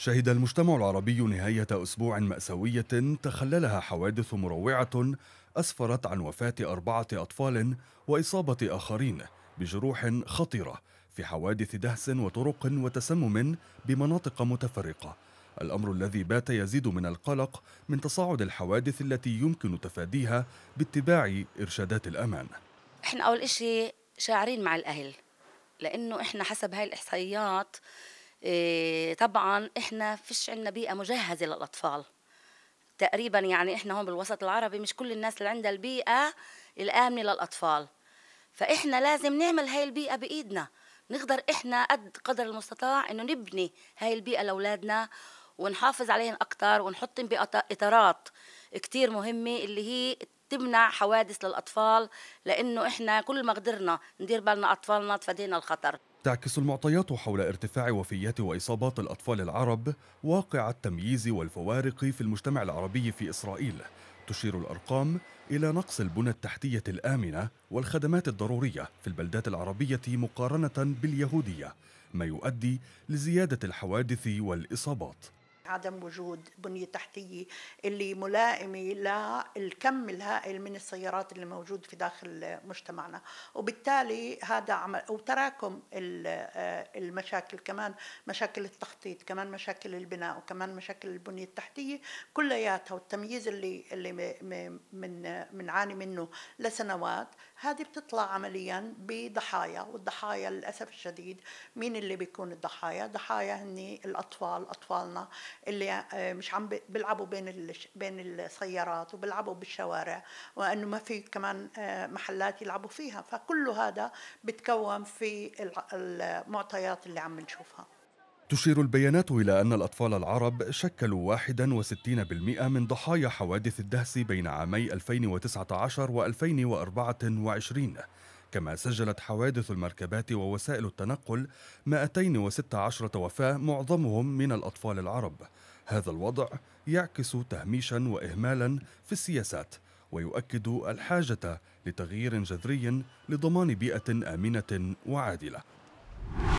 شهد المجتمع العربي نهاية أسبوع مأساوية تخللها حوادث مروعة أسفرت عن وفاة أربعة أطفال وإصابة آخرين بجروح خطيرة في حوادث دهس وطرق وتسمم بمناطق متفرقة الأمر الذي بات يزيد من القلق من تصاعد الحوادث التي يمكن تفاديها باتباع إرشادات الأمان احنا أول إشي شاعرين مع الأهل لأنه احنا حسب هاي الإحصائيات إيه، طبعا احنا فيش عندنا بيئه مجهزه للاطفال تقريبا يعني احنا هون بالوسط العربي مش كل الناس اللي عندها البيئه الامنه للاطفال فاحنا لازم نعمل هاي البيئه بايدنا نقدر احنا قد قدر المستطاع انه نبني هاي البيئه لاولادنا ونحافظ عليهم اكثر ونحطهم باطارات كثير مهمه اللي هي تمنع حوادث للاطفال لانه احنا كل ما قدرنا ندير بالنا اطفالنا تفادينا الخطر تعكس المعطيات حول ارتفاع وفيات واصابات الاطفال العرب واقع التمييز والفوارق في المجتمع العربي في اسرائيل تشير الارقام الى نقص البنى التحتيه الامنه والخدمات الضروريه في البلدات العربيه مقارنه باليهوديه ما يؤدي لزياده الحوادث والاصابات عدم وجود بنية تحتية اللي ملائمة للكم الهائل من السيارات اللي موجود في داخل مجتمعنا وبالتالي هذا عمل وتراكم آه، المشاكل كمان مشاكل التخطيط كمان مشاكل البناء وكمان مشاكل البنية التحتية كلياتها والتمييز اللي اللي من بنعاني منه لسنوات هذه بتطلع عمليا بضحايا والضحايا للاسف الشديد مين اللي بيكون الضحايا ضحايا هن الاطفال اطفالنا اللي آه، مش عم بيلعبوا بين بين السيارات وبيلعبوا بالشوارع وانه ما في كمان آه، محلات يلعبوا فيها فكل هذا بتكون في المعطيات اللي عم نشوفها تشير البيانات إلى أن الأطفال العرب شكلوا 61% من ضحايا حوادث الدهس بين عامي 2019 و 2024 كما سجلت حوادث المركبات ووسائل التنقل 216 وفاة معظمهم من الأطفال العرب هذا الوضع يعكس تهميشا وإهمالا في السياسات ويؤكد الحاجة لتغيير جذري لضمان بيئة آمنة وعادلة